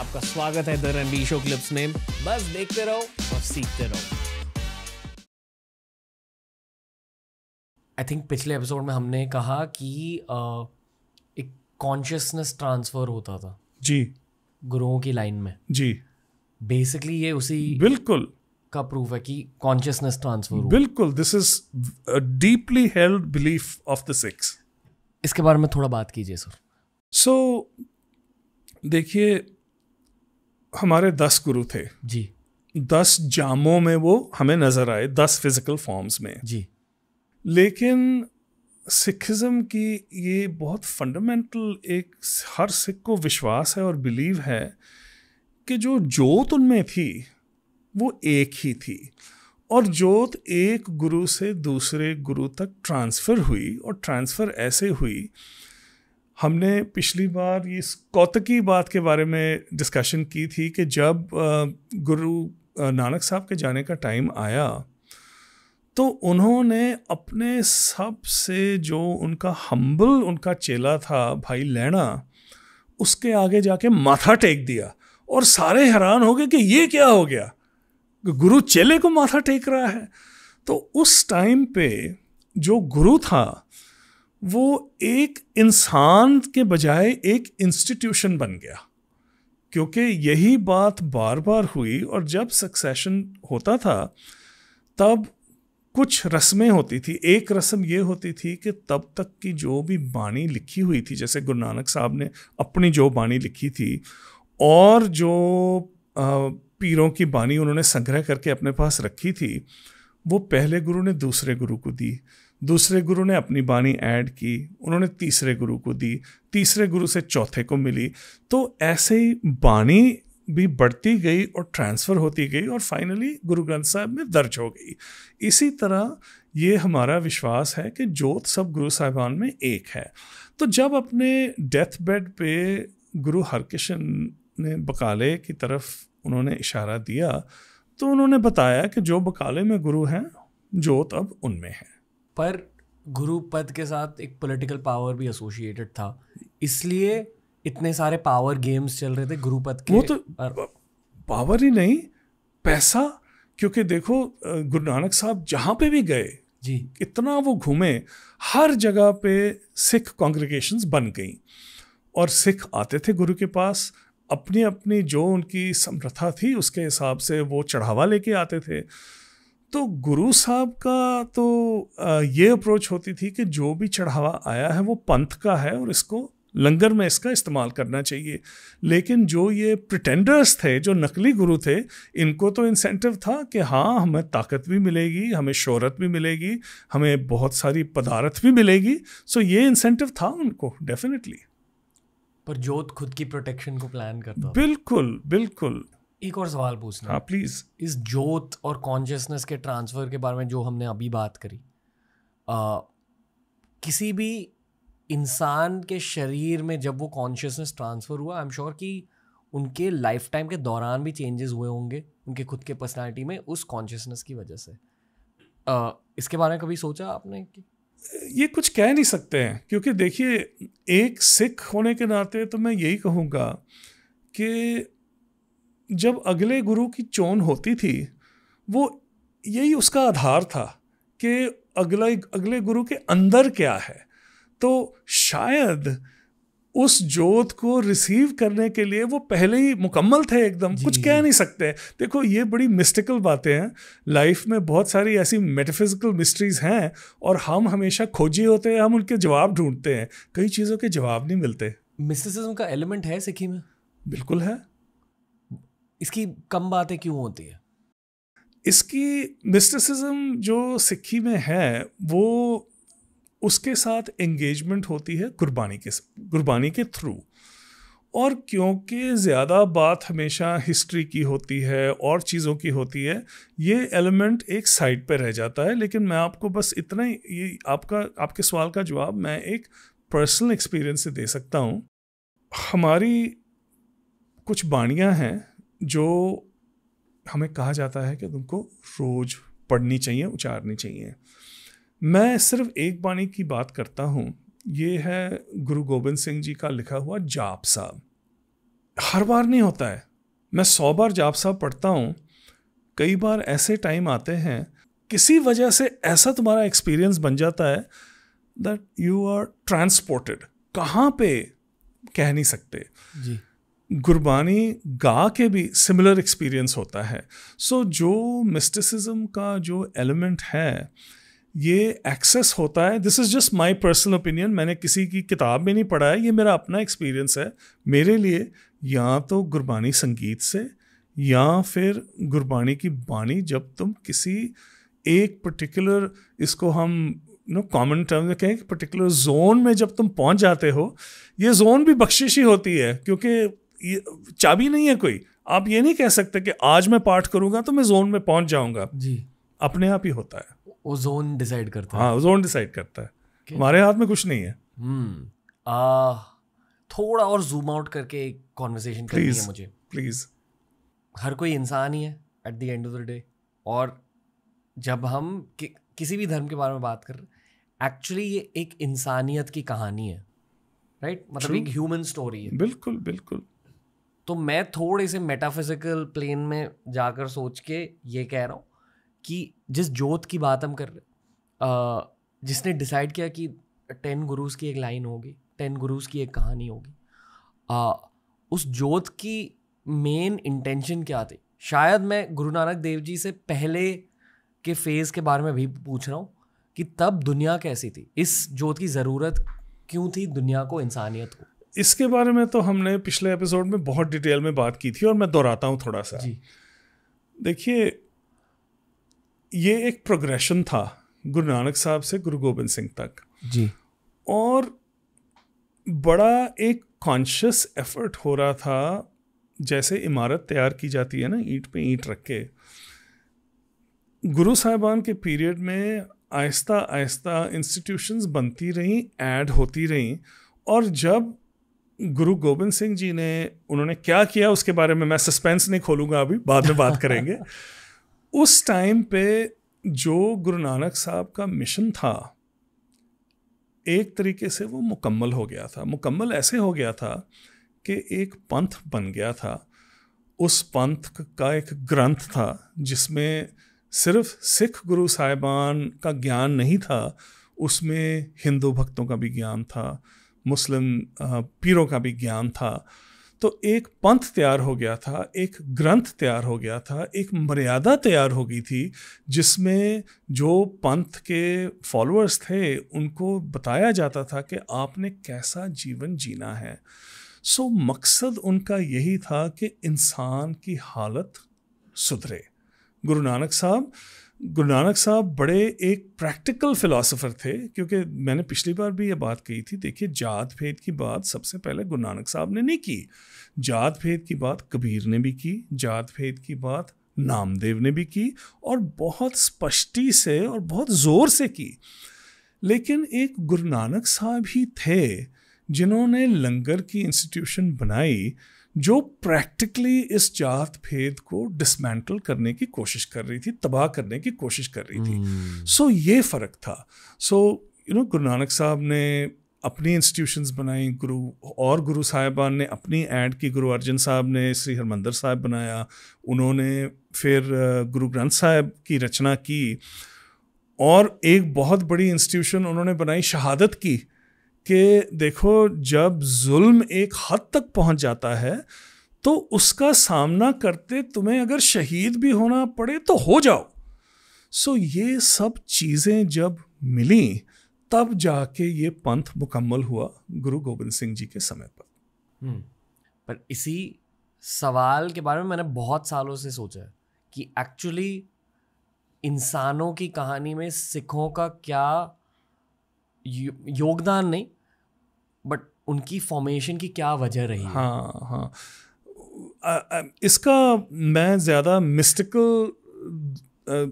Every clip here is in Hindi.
आपका स्वागत है द रणबीर शो क्लिप्स में बस देखते रहो और सीखते रहो आई थिंक पिछले एपिसोड में हमने कहा कि uh, एक कॉन्शियसनेस ट्रांसफर होता था जी गुरुओं की लाइन में जी बेसिकली ये उसी बिल्कुल का प्रूफ है कि कॉन्शियसनेस ट्रांसफर बिल्कुल this is deeply held belief of the Sikhs इसके बारे में थोड़ा बात कीजिए सर सो so, देखिए हमारे दस गुरु थे जी दस जामों में वो हमें नज़र आए दस फिजिकल फॉर्म्स में जी लेकिन सिखिज़म की ये बहुत फंडामेंटल एक हर सिख को विश्वास है और बिलीव है कि जो जोत उनमें थी वो एक ही थी और जोत एक गुरु से दूसरे गुरु तक ट्रांसफ़र हुई और ट्रांसफ़र ऐसे हुई हमने पिछली बार ये कौतकी बात के बारे में डिस्कशन की थी कि जब गुरु नानक साहब के जाने का टाइम आया तो उन्होंने अपने सबसे जो उनका हम्बल उनका चेला था भाई लैणा उसके आगे जाके माथा टेक दिया और सारे हैरान हो गए कि ये क्या हो गया गुरु चेले को माथा टेक रहा है तो उस टाइम पे जो गुरु था वो एक इंसान के बजाय एक इंस्टीट्यूशन बन गया क्योंकि यही बात बार बार हुई और जब सक्सेशन होता था तब कुछ रस्में होती थी एक रस्म ये होती थी कि तब तक की जो भी बाणी लिखी हुई थी जैसे गुरु नानक साहब ने अपनी जो बाणी लिखी थी और जो पीरों की बाणी उन्होंने संग्रह करके अपने पास रखी थी वो पहले गुरु ने दूसरे गुरु को दी दूसरे गुरु ने अपनी बाणी ऐड की उन्होंने तीसरे गुरु को दी तीसरे गुरु से चौथे को मिली तो ऐसे ही बाणी भी बढ़ती गई और ट्रांसफ़र होती गई और फाइनली गुरु ग्रंथ साहब में दर्ज हो गई इसी तरह ये हमारा विश्वास है कि जोत सब गुरु साहिबान में एक है तो जब अपने डेथ बेड पे गुरु हरकिशन ने बकाले की तरफ उन्होंने इशारा दिया तो उन्होंने बताया कि जो बकाले में गुरु हैं जोत अब उनमें है पर गुरु पद के साथ एक पॉलिटिकल पावर भी एसोसिएटेड था इसलिए इतने सारे पावर गेम्स चल रहे थे गुरु पद के वो तो और... पावर ही नहीं पैसा क्योंकि देखो गुरु नानक साहब जहाँ पे भी गए जी इतना वो घूमे हर जगह पे सिख कॉन्ग्रीगेशंस बन गई और सिख आते थे गुरु के पास अपनी अपनी जो उनकी समर्था थी उसके हिसाब से वो चढ़ावा लेके आते थे तो गुरु साहब का तो ये अप्रोच होती थी कि जो भी चढ़ावा आया है वो पंथ का है और इसको लंगर में इसका इस्तेमाल करना चाहिए लेकिन जो ये प्रिटेंडर्स थे जो नकली गुरु थे इनको तो इंसेंटिव था कि हाँ हमें ताकत भी मिलेगी हमें शोहरत भी मिलेगी हमें बहुत सारी पदार्थ भी मिलेगी सो ये इंसेंटिव था उनको डेफिनेटली पर जोत खुद की प्रोटेक्शन को प्लान करता बिल्कुल बिल्कुल एक और सवाल पूछना हाँ प्लीज़ इस जोत और कॉन्शियसनेस के ट्रांसफ़र के बारे में जो हमने अभी बात करी आ, किसी भी इंसान के शरीर में जब वो कॉन्शियसनेस ट्रांसफ़र हुआ आई एम श्योर कि उनके लाइफ टाइम के दौरान भी चेंजेस हुए होंगे उनके खुद के पर्सनालिटी में उस कॉन्शियसनेस की वजह से आ, इसके बारे में कभी सोचा आपने कि ये कुछ कह नहीं सकते हैं क्योंकि देखिए एक सिख होने के नाते तो मैं यही कहूँगा कि जब अगले गुरु की चोन होती थी वो यही उसका आधार था कि अगला अगले गुरु के अंदर क्या है तो शायद उस जोत को रिसीव करने के लिए वो पहले ही मुकम्मल थे एकदम कुछ कह नहीं सकते देखो ये बड़ी मिस्टिकल बातें हैं लाइफ में बहुत सारी ऐसी मेटाफिजिकल मिस्ट्रीज़ हैं और हम हमेशा खोजी होते हैं हम उनके जवाब ढूंढते हैं कई चीज़ों के जवाब नहीं मिलते मिस्टिसिज्म का एलिमेंट है सिक्किम में बिल्कुल है इसकी कम बातें क्यों होती है इसकी मिस्टिसिज्म जो सिक्खी में है वो उसके साथ एंगेजमेंट होती है कुर्बानी के कुर्बानी के थ्रू और क्योंकि ज़्यादा बात हमेशा हिस्ट्री की होती है और चीज़ों की होती है ये एलिमेंट एक साइड पर रह जाता है लेकिन मैं आपको बस इतना ही ये आपका आपके सवाल का जवाब मैं एक पर्सनल एक्सपीरियंस से दे सकता हूँ हमारी कुछ बाणियाँ हैं जो हमें कहा जाता है कि तुमको रोज पढ़नी चाहिए उचारनी चाहिए मैं सिर्फ एक बाणी की बात करता हूँ ये है गुरु गोबिंद सिंह जी का लिखा हुआ जाप साहब हर बार नहीं होता है मैं सौ बार जाप साहब पढ़ता हूँ कई बार ऐसे टाइम आते हैं किसी वजह से ऐसा तुम्हारा एक्सपीरियंस बन जाता है दैट यू आर ट्रांसपोर्टेड कहाँ पे कह नहीं सकते जी गुरबानी गा के भी सिमिलर एक्सपीरियंस होता है सो so, जो मिस्टिसिज्म का जो एलिमेंट है ये एक्सेस होता है this is just my personal opinion मैंने किसी की किताब में नहीं पढ़ा है ये मेरा अपना एक्सपीरियंस है मेरे लिए या तो गुरबानी संगीत से या फिर गुरबानी की बानी जब तुम किसी एक पर्टिकुलर इसको हम नो कॉमन टर्म में कहें कि पर्टिकुलर जोन में जब तुम पहुंच जाते हो ये जोन भी बख्शिश ही होती है क्योंकि चाबी नहीं है कोई आप ये नहीं कह सकते कि आज मैं पाठ करूंगा तो मैं जोन में पहुंच जाऊंगा जी अपने आप ही होता है वो जोन डिसाइड करता है हाँ जोन डिसाइड करता है हमारे हाथ में कुछ नहीं है हम्म। आ, थोड़ा और जूम आउट करके एक कॉन्वर्जेशन करनी है मुझे प्लीज हर कोई इंसान ही है at the end of the day और जब हम कि, किसी भी धर्म के बारे में बात कर रहे एक्चुअली ये एक इंसानियत की कहानी है राइट right? मतलब True. एक ह्यूमन स्टोरी है बिल्कुल बिल्कुल तो मैं थोड़े से मेटाफिजिकल प्लेन में जाकर सोच के ये कह रहा हूँ कि जिस जोत की बात हम कर रहे जिसने डिसाइड किया कि टेन गुरुज़ की एक लाइन होगी टेन गुरुज़ की एक कहानी होगी उस जोत की मेन इंटेंशन क्या थी शायद मैं गुरु नानक देव जी से पहले के फेज़ के बारे में भी पूछ रहा हूँ कि तब दुनिया कैसी थी इस जोत की ज़रूरत क्यों थी दुनिया को इंसानियत को इसके बारे में तो हमने पिछले एपिसोड में बहुत डिटेल में बात की थी और मैं दोहराता हूँ थोड़ा सा देखिए ये एक प्रोग्रेशन था गुरु नानक साहब से गुरु गोबिंद सिंह तक जी और बड़ा एक कॉन्शियस एफर्ट हो रहा था जैसे इमारत तैयार की जाती है ना ईंट पे ईंट रख के गुरु साहिबान के पीरियड में आहिस्ता आहिस्ता इंस्टीट्यूशंस बनती रहीं ऐड होती रहीं और जब गुरु गोविंद सिंह जी ने उन्होंने क्या किया उसके बारे में मैं सस्पेंस नहीं खोलूंगा अभी बाद में बात करेंगे उस टाइम पे जो गुरु नानक साहब का मिशन था एक तरीके से वो मुकम्मल हो गया था मुकम्मल ऐसे हो गया था कि एक पंथ बन गया था उस पंथ का एक ग्रंथ था जिसमें सिर्फ सिख गुरु साहिबान का ज्ञान नहीं था उसमें हिंदू भक्तों का भी ज्ञान था मुस्लिम पीरों का भी ज्ञान था तो एक पंथ तैयार हो गया था एक ग्रंथ तैयार हो गया था एक मर्यादा तैयार हो गई थी जिसमें जो पंथ के फॉलोअर्स थे उनको बताया जाता था कि आपने कैसा जीवन जीना है सो मकसद उनका यही था कि इंसान की हालत सुधरे गुरु नानक साहब गुरु नानक साहब बड़े एक प्रैक्टिकल फ़िलासफ़र थे क्योंकि मैंने पिछली बार भी ये बात कही थी देखिए जात भेद की बात सबसे पहले गुरु नानक साहब ने नहीं की जात भेद की बात कबीर ने भी की जात भेद की बात नामदेव ने भी की और बहुत स्पष्टी से और बहुत ज़ोर से की लेकिन एक गुरु नानक साहब ही थे जिन्होंने लंगर की इंस्टीट्यूशन बनाई जो प्रैक्टिकली इस जात भेद को डिसमेंटल करने की कोशिश कर रही थी तबाह करने की कोशिश कर रही थी सो hmm. so, ये फ़र्क था सो यू नो गुरु नानक साहब ने अपनी इंस्टीट्यूशंस बनाई गुरु और गुरु साहिबान ने अपनी ऐड की गुरु अर्जन साहब ने श्री हरिमंदर साहब बनाया उन्होंने फिर गुरु ग्रंथ साहब की रचना की और एक बहुत बड़ी इंस्टीट्यूशन उन्होंने बनाई शहादत की कि देखो जब जुल्म एक हद तक पहुंच जाता है तो उसका सामना करते तुम्हें अगर शहीद भी होना पड़े तो हो जाओ सो ये सब चीज़ें जब मिली तब जाके ये पंथ मुकम्मल हुआ गुरु गोबिंद सिंह जी के समय पर हम्म, पर इसी सवाल के बारे में मैंने बहुत सालों से सोचा है कि एक्चुअली इंसानों की कहानी में सिखों का क्या योगदान नहीं बट उनकी फॉर्मेशन की क्या वजह रही हाँ हाँ आ, आ, इसका मैं ज़्यादा मिस्टिकल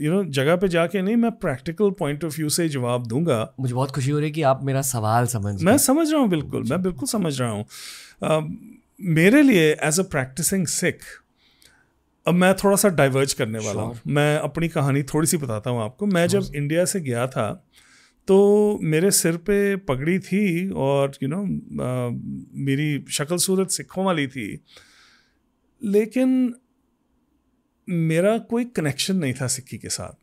यू नो जगह पे जाके नहीं मैं प्रैक्टिकल पॉइंट ऑफ व्यू से जवाब दूंगा मुझे बहुत खुशी हो रही है कि आप मेरा सवाल समझ मैं समझ रहा हूँ बिल्कुल मैं बिल्कुल समझ रहा हूँ मेरे लिए एज अ प्रैक्टिसिंग सिख अब मैं थोड़ा सा डाइवर्ज करने वाला हूँ मैं अपनी कहानी थोड़ी सी बताता हूँ आपको मैं जब इंडिया से गया था तो मेरे सिर पे पगड़ी थी और यू you नो know, मेरी शक्ल सूरत सिखों वाली थी लेकिन मेरा कोई कनेक्शन नहीं था सिक्की के साथ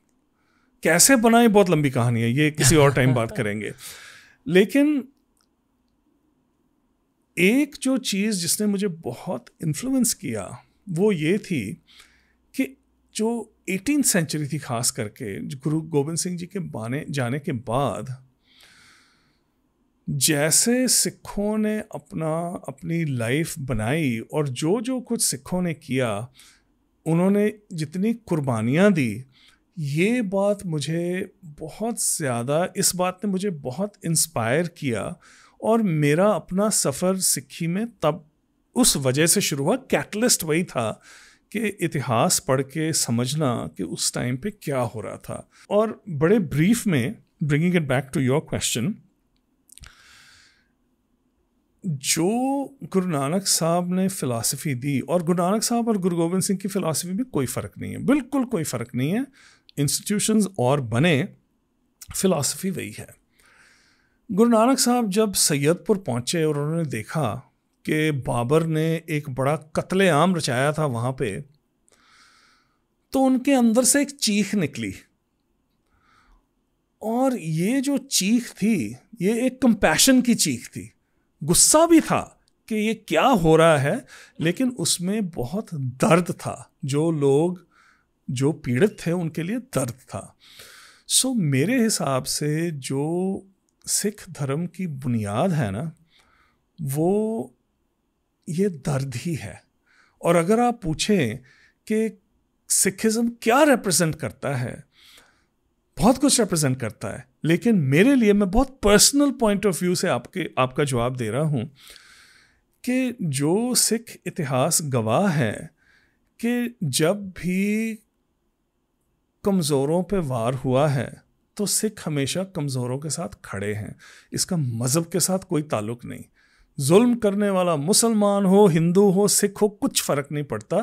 कैसे बनाए बहुत लंबी कहानी है ये किसी और टाइम बात करेंगे लेकिन एक जो चीज़ जिसने मुझे बहुत इन्फ्लुएंस किया वो ये थी जो एटीन सेंचुरी थी खास करके गुरु गोविंद सिंह जी के बाने जाने के बाद जैसे सिखों ने अपना अपनी लाइफ बनाई और जो जो कुछ सिखों ने किया उन्होंने जितनी कुर्बानियाँ दी ये बात मुझे बहुत ज़्यादा इस बात ने मुझे बहुत इंस्पायर किया और मेरा अपना सफ़र सिक्खी में तब उस वजह से शुरू हुआ कैटलिस्ट वही था के इतिहास पढ़ के समझना कि उस टाइम पे क्या हो रहा था और बड़े ब्रीफ में bringing it back to your question जो गुरु नानक साहब ने फ़िलासफ़ी दी और गुरु नानक साहब और गुरु गोविंद सिंह की फ़िलासफ़ी में कोई फ़र्क नहीं है बिल्कुल कोई फ़र्क नहीं है इंस्टीट्यूशंस और बने फ़िलासफ़ी वही है गुरु नानक साहब जब सैदपुर पहुँचे और उन्होंने देखा कि बाबर ने एक बड़ा कत्लेआम रचाया था वहाँ पे तो उनके अंदर से एक चीख निकली और ये जो चीख थी ये एक कंपैशन की चीख थी गुस्सा भी था कि ये क्या हो रहा है लेकिन उसमें बहुत दर्द था जो लोग जो पीड़ित थे उनके लिए दर्द था सो so, मेरे हिसाब से जो सिख धर्म की बुनियाद है ना वो ये दर्द ही है और अगर आप पूछें कि सिखिज़म क्या रिप्रेजेंट करता है बहुत कुछ रिप्रेजेंट करता है लेकिन मेरे लिए मैं बहुत पर्सनल पॉइंट ऑफ व्यू से आपके आपका जवाब दे रहा हूँ कि जो सिख इतिहास गवाह है कि जब भी कमज़ोरों पे वार हुआ है तो सिख हमेशा कमज़ोरों के साथ खड़े हैं इसका मज़हब के साथ कोई ताल्लुक नहीं जुल्म करने वाला मुसलमान हो हिंदू हो सिख हो कुछ फ़र्क नहीं पड़ता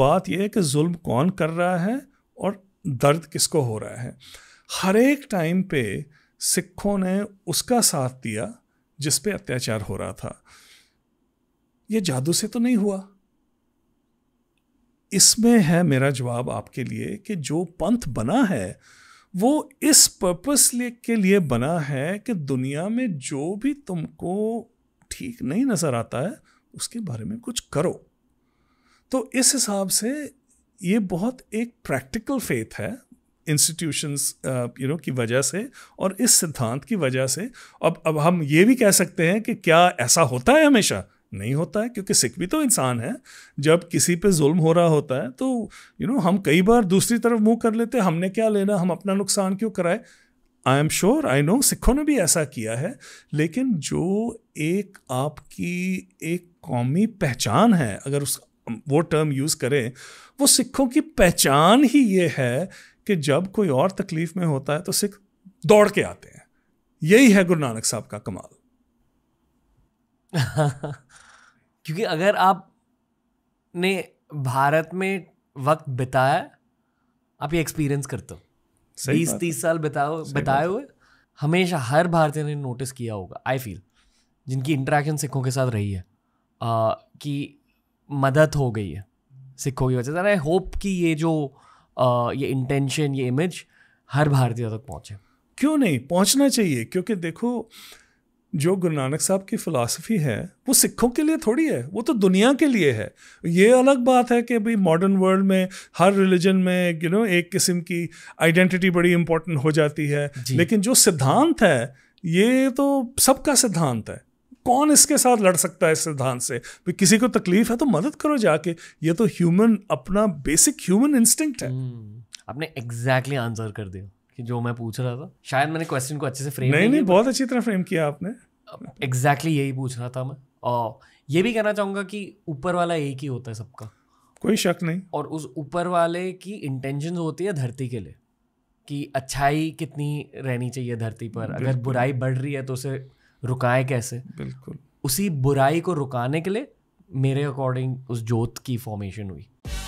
बात यह है कि जुल्म कौन कर रहा है और दर्द किसको हो रहा है हर एक टाइम पे सिखों ने उसका साथ दिया जिस पे अत्याचार हो रहा था यह जादू से तो नहीं हुआ इसमें है मेरा जवाब आपके लिए कि जो पंथ बना है वो इस पर्पस के लिए बना है कि दुनिया में जो भी तुमको ठीक नहीं नज़र आता है उसके बारे में कुछ करो तो इस हिसाब से ये बहुत एक प्रैक्टिकल फेथ है इंस्टीट्यूशंस यू नो की वजह से और इस सिद्धांत की वजह से अब अब हम ये भी कह सकते हैं कि क्या ऐसा होता है हमेशा नहीं होता है क्योंकि सिख भी तो इंसान है जब किसी पे जुल्म हो रहा होता है तो यू you नो know, हम कई बार दूसरी तरफ मुंह कर लेते हैं हमने क्या लेना हम अपना नुकसान क्यों कराए I am sure I know सिखों ने भी ऐसा किया है लेकिन जो एक आपकी एक कौमी पहचान है अगर उस वो टर्म यूज़ करें वो सिखों की पहचान ही ये है कि जब कोई और तकलीफ़ में होता है तो सिख दौड़ के आते हैं यही है गुरु नानक साहब का कमाल क्योंकि अगर आप ने भारत में वक्त बिताया आप ये एक्सपीरियंस करते हो बीस तीस साल बताओ बताए हुए हमेशा हर भारतीय ने नोटिस किया होगा आई फील जिनकी इंट्रैक्शन सिखों के साथ रही है आ, कि मदद हो गई है सिखों की वजह से आई होप कि ये जो आ, ये इंटेंशन ये इमेज हर भारतीय तक पहुँचे क्यों नहीं पहुँचना चाहिए क्योंकि देखो जो गुरु नानक साहब की फ़िलासफ़ी है वो सिखों के लिए थोड़ी है वो तो दुनिया के लिए है ये अलग बात है कि भाई मॉडर्न वर्ल्ड में हर रिलीजन में यू नो एक किस्म की आइडेंटिटी बड़ी इंपॉर्टेंट हो जाती है लेकिन जो सिद्धांत है ये तो सबका सिद्धांत है कौन इसके साथ लड़ सकता है इस सिद्धांत से भी किसी को तकलीफ है तो मदद करो जाके ये तो ह्यूमन अपना बेसिक ह्यूमन इंस्टिंक्ट है हम्म, आपने एग्जैक्टली exactly आंसर कर दिया कि जो मैं पूछ रहा था शायद मैंने क्वेश्चन को अच्छे से फ्रेम नहीं नहीं, बहुत अच्छी तरह फ्रेम किया आपने एग्जैक्टली यही पूछ रहा था मैं और ये भी कहना चाहूँगा कि ऊपर वाला एक ही होता है सबका कोई शक नहीं और उस ऊपर वाले की इंटेंशन होती है धरती के लिए कि अच्छाई कितनी रहनी चाहिए धरती पर अगर बुराई बढ़ रही है तो उसे रुकाए कैसे बिल्कुल उसी बुराई को रुकाने के लिए मेरे अकॉर्डिंग उस जोत की फॉर्मेशन हुई